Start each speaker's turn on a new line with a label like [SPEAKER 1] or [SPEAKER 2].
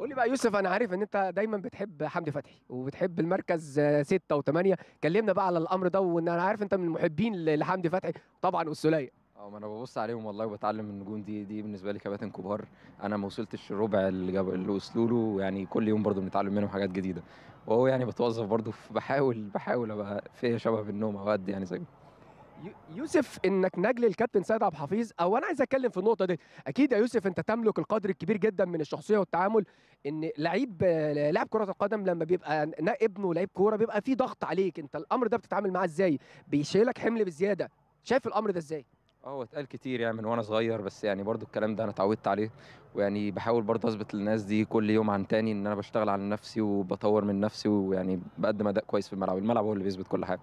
[SPEAKER 1] قول لي بقى يوسف انا عارف ان انت دايما بتحب حمدي فتحي وبتحب المركز ستة وثمانية كلمنا بقى على الامر ده وان انا عارف انت من المحبين لحمدي فتحي طبعا السوليه
[SPEAKER 2] اه ما انا ببص عليهم والله وبتعلم من النجوم دي دي بالنسبه لي كباتن كبار انا ما وصلتش الربع اللي, وصلوا له يعني كل يوم برضو بنتعلم منهم حاجات جديده وهو يعني بتوظف برضو بحاول بحاول ابقى فيا شبه النوم اوقات يعني زيهم
[SPEAKER 1] يوسف انك نجل الكابتن سيد عبد الحفيظ او انا عايز اتكلم في النقطه دي اكيد يا يوسف انت تملك القدر الكبير جدا من الشخصيه والتعامل ان لعيب لاعب كره القدم لما بيبقى ابنه لعيب كوره بيبقى في ضغط عليك انت الامر ده بتتعامل معاه ازاي بيشيلك حمل بزياده شايف الامر ده ازاي
[SPEAKER 2] اه هو اتقال كتير يعني من وانا صغير بس يعني برضو الكلام ده انا اتعودت عليه ويعني بحاول برضو اثبت للناس دي كل يوم عن تاني ان انا بشتغل على نفسي وبطور من نفسي ويعني بقدم اداء كويس في الملعب الملعب هو اللي بيثبت كل حاجه